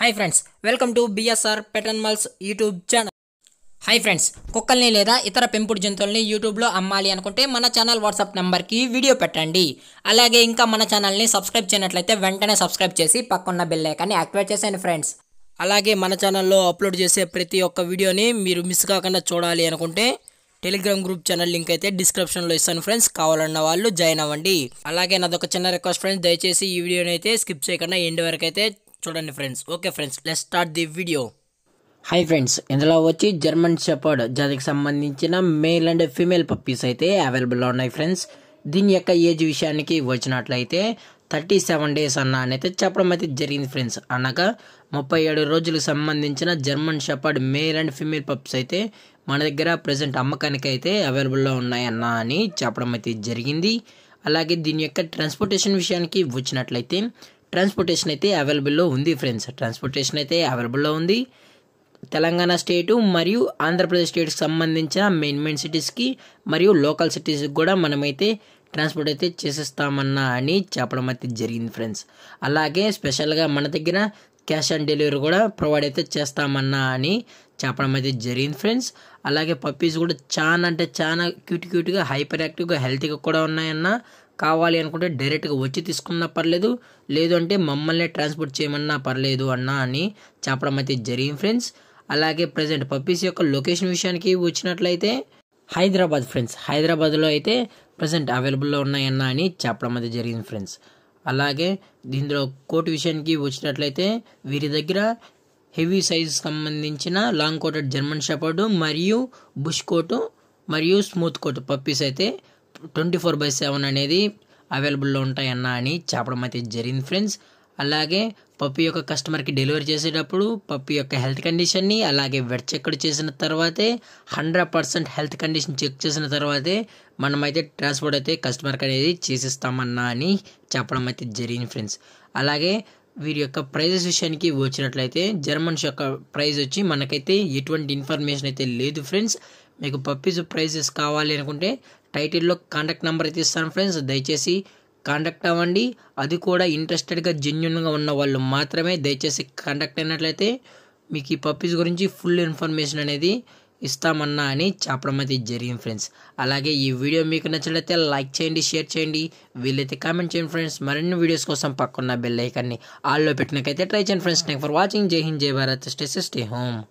hi friends welcome to BSR pet animals YouTube channel hi friends కుక్కల్ని లేదా ఇతర పెంపుడు జంతువుల్ని యూట్యూబ్లో అమ్మాలి అనుకుంటే మన ఛానల్ వాట్సాప్ నెంబర్కి వీడియో పెట్టండి అలాగే ఇంకా మన ఛానల్ని సబ్స్క్రైబ్ చేయనట్లయితే వెంటనే సబ్స్క్రైబ్ చేసి పక్కన్న బెల్ యాక్టివేట్ చేసేయండి ఫ్రెండ్స్ అలాగే మన ఛానల్లో అప్లోడ్ చేసే ప్రతి ఒక్క వీడియోని మీరు మిస్ కాకుండా చూడాలి అనుకుంటే టెలిగ్రామ్ గ్రూప్ ఛానల్ లింక్ అయితే డిస్క్రిప్షన్లో ఇస్తాను ఫ్రెండ్స్ కావాలన్న వాళ్ళు జాయిన్ అవ్వండి అలాగే నాదొక చిన్న రిక్వెస్ట్ ఫ్రెండ్స్ దయచేసి ఈ వీడియోని అయితే స్కిప్ చేయకుండా ఎండ్ వరకు అయితే చూడండి friends okay friends let start the video hi friends ఇందులో వచ్చి జర్మన్ షెపర్డ్ జాతికి సంబంధించిన మేల్ అండ్ ఫీమేల్ పప్పీస్ అయితే అవైలబుల్లో ఉన్నాయి ఫ్రెండ్స్ దీని యొక్క ఏజ్ విషయానికి వచ్చినట్లయితే థర్టీ సెవెన్ డేస్ అన్న అయితే చెప్పడం అయితే జరిగింది ఫ్రెండ్స్ అనగా ముప్పై ఏడు రోజులకు సంబంధించిన German shepherd male and female pups అయితే మన దగ్గర ప్రజెంట్ అమ్మకానికి అయితే అవైలబుల్లో ఉన్నాయన్న అని చెప్పడం అయితే జరిగింది అలాగే దీని యొక్క ట్రాన్స్పోర్టేషన్ విషయానికి వచ్చినట్లయితే ట్రాన్స్పోర్టేషన్ అయితే అవైలబుల్లో ఉంది ఫ్రెండ్స్ ట్రాన్స్పోర్టేషన్ అయితే అవైలబుల్లో ఉంది తెలంగాణ స్టేటు మరియు ఆంధ్రప్రదేశ్ స్టేట్కి సంబంధించిన మెయిన్ మెయిన్ సిటీస్కి మరియు లోకల్ సిటీస్కి కూడా మనమైతే ట్రాన్స్పోర్ట్ అయితే చేసేస్తామన్నా అని చెప్పడం అయితే జరిగింది ఫ్రెండ్స్ అలాగే స్పెషల్గా మన దగ్గర క్యాష్ ఆన్ డెలివరీ కూడా ప్రొవైడ్ అయితే చేస్తామన్నా అని చెప్పడం అయితే జరిగింది ఫ్రెండ్స్ అలాగే పప్పీస్ కూడా చాలా అంటే చాలా క్యూట్ క్యూట్గా హైపర్ యాక్టివ్గా హెల్తీగా కూడా ఉన్నాయన్న కావాలి అనుకుంటే డైరెక్ట్గా వచ్చి తీసుకున్నా పర్లేదు లేదు అంటే మమ్మల్ని ట్రాన్స్పోర్ట్ చేయమన్నా పర్లేదు అన్నా అని చెప్పడం అయితే జరిగింది ఫ్రెండ్స్ అలాగే ప్రజెంట్ పప్పీస్ యొక్క లొకేషన్ విషయానికి వచ్చినట్లయితే హైదరాబాద్ ఫ్రెండ్స్ హైదరాబాద్లో అయితే ప్రజెంట్ అవైలబుల్లో ఉన్నాయన్న అని చెప్పడం అయితే జరిగింది ఫ్రెండ్స్ అలాగే దీనిలో కోర్టు విషయానికి వచ్చినట్లయితే వీరి దగ్గర హెవీ సైజ్ సంబంధించిన లాంగ్ కోటెడ్ జర్మన్ షపర్డు మరియు బుష్ కోటు మరియు స్మూత్ కోటు పప్పీస్ అయితే ట్వంటీ ఫోర్ బై సెవెన్ అనేది అవైలబుల్లో ఉంటాయన్న అని చెప్పడం అయితే జరిగింది ఫ్రెండ్స్ అలాగే పప్పు యొక్క కస్టమర్కి డెలివరీ చేసేటప్పుడు పప్పి యొక్క హెల్త్ కండిషన్ని అలాగే వెడ్ చెక్ చేసిన తర్వాతే hundred percent health condition check చేసిన తర్వాతే మనమైతే ట్రాన్స్పోర్ట్ అయితే కస్టమర్కి అనేది చేసిస్తామన్నా అని చెప్పడం అయితే జరిగింది ఫ్రెండ్స్ అలాగే వీరి యొక్క ప్రైజెస్ విషయానికి వచ్చినట్లయితే జర్మన్స్ యొక్క ప్రైజ్ వచ్చి మనకైతే ఎటువంటి ఇన్ఫర్మేషన్ అయితే లేదు ఫ్రెండ్స్ మీకు పప్పీస్ ప్రైజెస్ కావాలి అనుకుంటే టైటిల్లో కాంటాక్ట్ నెంబర్ అయితే ఇస్తాను ఫ్రెండ్స్ దయచేసి కాంటాక్ట్ అవ్వండి అది కూడా ఇంట్రెస్టెడ్గా జెన్యున్గా ఉన్న వాళ్ళు మాత్రమే దయచేసి కాంటాక్ట్ అయినట్లయితే మీకు ఈ పప్పీస్ గురించి ఫుల్ ఇన్ఫర్మేషన్ అనేది ఇస్తామన్నా అని చెప్పడం అయితే జరిగింది ఫ్రెండ్స్ అలాగే ఈ వీడియో మీకు నచ్చినట్లయితే లైక్ చేయండి షేర్ చేయండి వీలైతే కామెంట్ చేయండి ఫ్రెండ్స్ మరిన్ని వీడియోస్ కోసం పక్కన్న బెల్ ఐకాన్ని ఆల్లో పెట్టినకైతే ట్రై చేయండి ఫ్రెండ్స్ థ్యాంక్ ఫర్ వాచింగ్ జై హింద్ జై భారత్ స్టే స్టే హోమ్